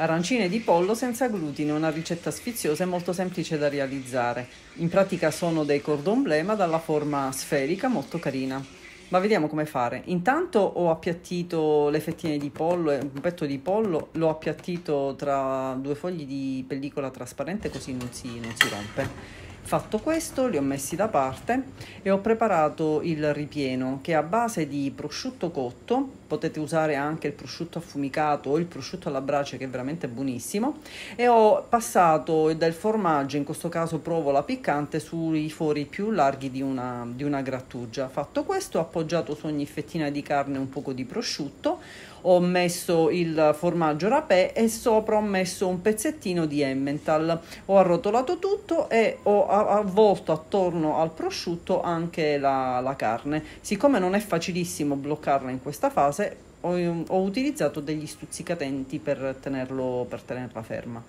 Arancine di pollo senza glutine, una ricetta sfiziosa e molto semplice da realizzare. In pratica sono dei cordon bleu ma dalla forma sferica molto carina. Ma vediamo come fare. Intanto ho appiattito le fettine di pollo, un petto di pollo, l'ho appiattito tra due fogli di pellicola trasparente così non si, non si rompe. Fatto questo, li ho messi da parte e ho preparato il ripieno che è a base di prosciutto cotto, potete usare anche il prosciutto affumicato o il prosciutto alla brace che è veramente buonissimo e ho passato del formaggio, in questo caso provola piccante, sui fori più larghi di una, di una grattugia. Fatto questo, appoggiato appoggiato su ogni fettina di carne un poco di prosciutto, ho messo il formaggio rapè e sopra ho messo un pezzettino di emmental. Ho arrotolato tutto e ho avvolto attorno al prosciutto anche la, la carne. Siccome non è facilissimo bloccarla in questa fase, ho, ho utilizzato degli stuzzicatenti per, tenerlo, per tenerla ferma.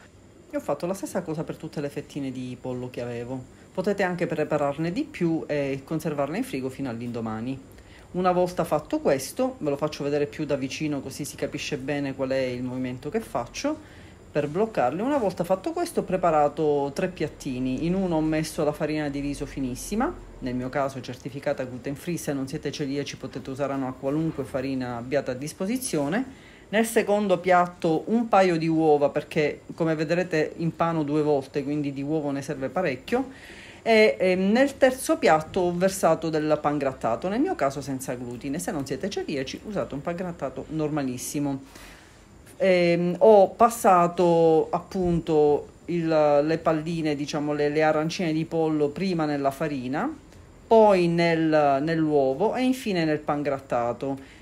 E ho fatto la stessa cosa per tutte le fettine di pollo che avevo. Potete anche prepararne di più e conservarle in frigo fino all'indomani. Una volta fatto questo, ve lo faccio vedere più da vicino così si capisce bene qual è il movimento che faccio per bloccarle. Una volta fatto questo ho preparato tre piattini, in uno ho messo la farina di riso finissima, nel mio caso certificata gluten free, se non siete celiaci potete usare una qualunque farina abbiate a disposizione. Nel secondo piatto un paio di uova perché come vedrete impano due volte, quindi di uovo ne serve parecchio e ehm, nel terzo piatto ho versato del pangrattato, nel mio caso senza glutine, se non siete celiaci usate un pangrattato normalissimo. Eh, ho passato appunto il, le palline, diciamo le, le, arancine di pollo prima nella farina, poi nel, nell'uovo e infine nel pangrattato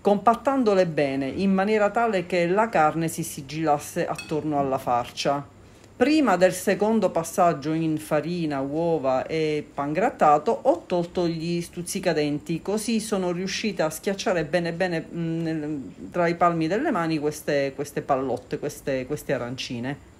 compattandole bene in maniera tale che la carne si sigillasse attorno alla farcia. Prima del secondo passaggio in farina, uova e pangrattato ho tolto gli stuzzicadenti, così sono riuscita a schiacciare bene bene mh, mm, tra i palmi delle mani queste, queste pallotte, queste, queste arancine.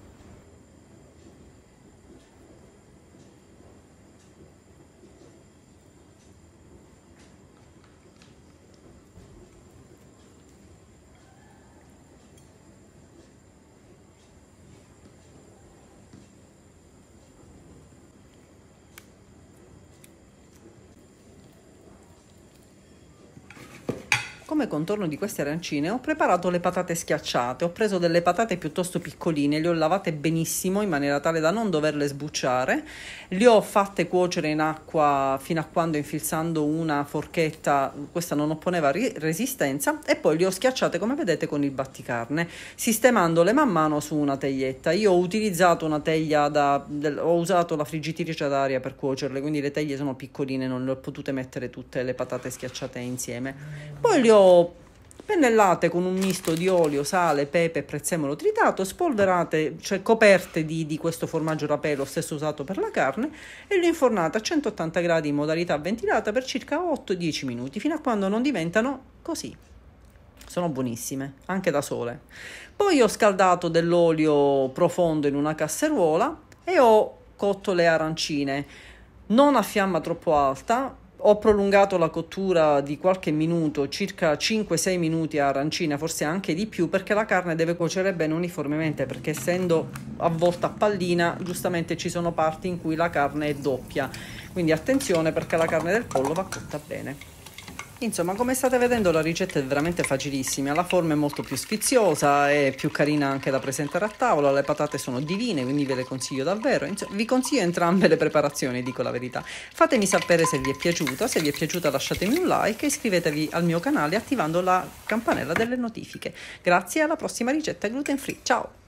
Come contorno di queste arancine ho preparato le patate schiacciate, ho preso delle patate piuttosto piccoline, le ho lavate benissimo in maniera tale da non doverle sbucciare, le ho fatte cuocere in acqua fino a quando infilzando una forchetta questa non opponeva ri- resistenza e poi le ho schiacciate come vedete con il batticarne, sistemandole man mano su una teglietta. Io ho utilizzato una teglia da... Del, ho usato la friggitrice ad aria per cuocerle, quindi le teglie sono piccoline, non le ho potute mettere tutte le patate schiacciate insieme. Poi le ho ho pennellate con un misto di olio, sale, pepe e prezzemolo tritato, spolverate, cioè coperte di, di, questo formaggio rapello, stesso usato per la carne, e lo infornate a 180 gradi in modalità ventilata per circa 8-10 minuti, fino a quando non diventano così. Sono buonissime, anche da sole. Poi ho scaldato dell'olio profondo in una casseruola e ho cotto le arancine, non a fiamma troppo alta, ho prolungato la cottura di qualche minuto, circa 5-6 minuti a arancina, forse anche di più, perché la carne deve cuocere bene uniformemente, perché essendo avvolta a pallina, giustamente ci sono parti in cui la carne è doppia. Quindi attenzione perché la carne del pollo va cotta bene. Insomma, come state vedendo la ricetta è veramente facilissima, la forma è molto più sfiziosa, e più carina anche da presentare a tavola, le patate sono divine, quindi ve le consiglio davvero. Insomma, vi consiglio entrambe le preparazioni, dico la verità. Fatemi sapere se vi è piaciuta, se vi è piaciuta lasciatemi un like e iscrivetevi al mio canale attivando la campanella delle notifiche. Grazie, alla prossima ricetta gluten free, ciao!